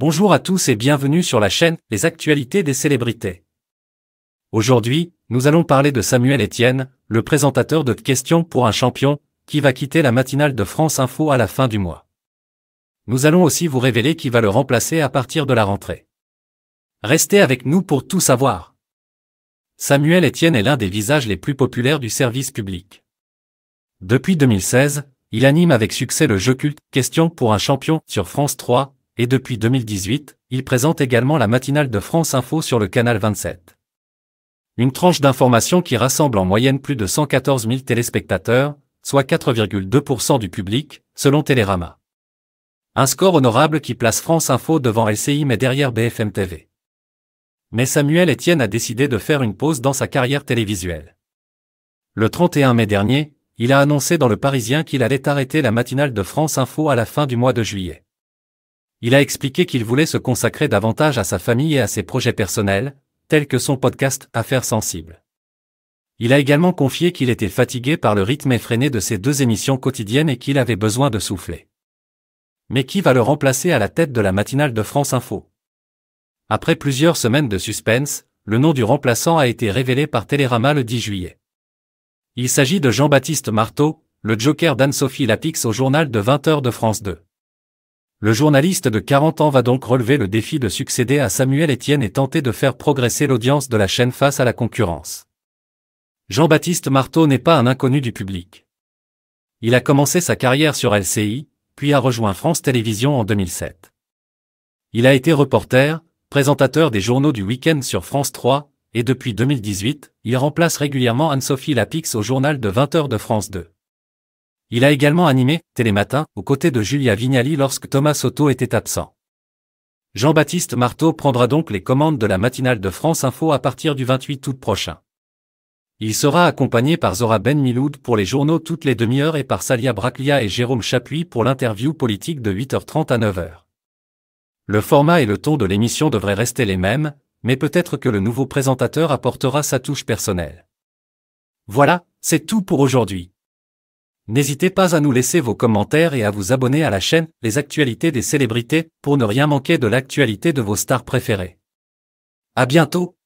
Bonjour à tous et bienvenue sur la chaîne Les actualités des célébrités. Aujourd'hui, nous allons parler de Samuel Etienne, le présentateur de Questions pour un champion, qui va quitter la matinale de France Info à la fin du mois. Nous allons aussi vous révéler qui va le remplacer à partir de la rentrée. Restez avec nous pour tout savoir. Samuel Etienne est l'un des visages les plus populaires du service public. Depuis 2016, il anime avec succès le jeu culte Questions pour un champion sur France 3, et depuis 2018, il présente également la matinale de France Info sur le canal 27. Une tranche d'information qui rassemble en moyenne plus de 114 000 téléspectateurs, soit 4,2% du public, selon Télérama. Un score honorable qui place France Info devant LCI mais derrière BFM TV. Mais Samuel Etienne a décidé de faire une pause dans sa carrière télévisuelle. Le 31 mai dernier, il a annoncé dans Le Parisien qu'il allait arrêter la matinale de France Info à la fin du mois de juillet. Il a expliqué qu'il voulait se consacrer davantage à sa famille et à ses projets personnels, tels que son podcast Affaires sensibles. Il a également confié qu'il était fatigué par le rythme effréné de ses deux émissions quotidiennes et qu'il avait besoin de souffler. Mais qui va le remplacer à la tête de la matinale de France Info Après plusieurs semaines de suspense, le nom du remplaçant a été révélé par Télérama le 10 juillet. Il s'agit de Jean-Baptiste Marteau, le joker d'Anne-Sophie Lapix au journal de 20h de France 2. Le journaliste de 40 ans va donc relever le défi de succéder à Samuel Etienne et tenter de faire progresser l'audience de la chaîne face à la concurrence. Jean-Baptiste Marteau n'est pas un inconnu du public. Il a commencé sa carrière sur LCI, puis a rejoint France Télévisions en 2007. Il a été reporter, présentateur des journaux du week-end sur France 3, et depuis 2018, il remplace régulièrement Anne-Sophie Lapix au journal de 20h de France 2. Il a également animé Télématin aux côtés de Julia Vignali lorsque Thomas Soto était absent. Jean-Baptiste Marteau prendra donc les commandes de la matinale de France Info à partir du 28 août prochain. Il sera accompagné par Zora Ben Miloud pour les journaux toutes les demi-heures et par Salia Braclia et Jérôme Chapuis pour l'interview politique de 8h30 à 9h. Le format et le ton de l'émission devraient rester les mêmes, mais peut-être que le nouveau présentateur apportera sa touche personnelle. Voilà, c'est tout pour aujourd'hui. N'hésitez pas à nous laisser vos commentaires et à vous abonner à la chaîne Les actualités des célébrités pour ne rien manquer de l'actualité de vos stars préférées. À bientôt!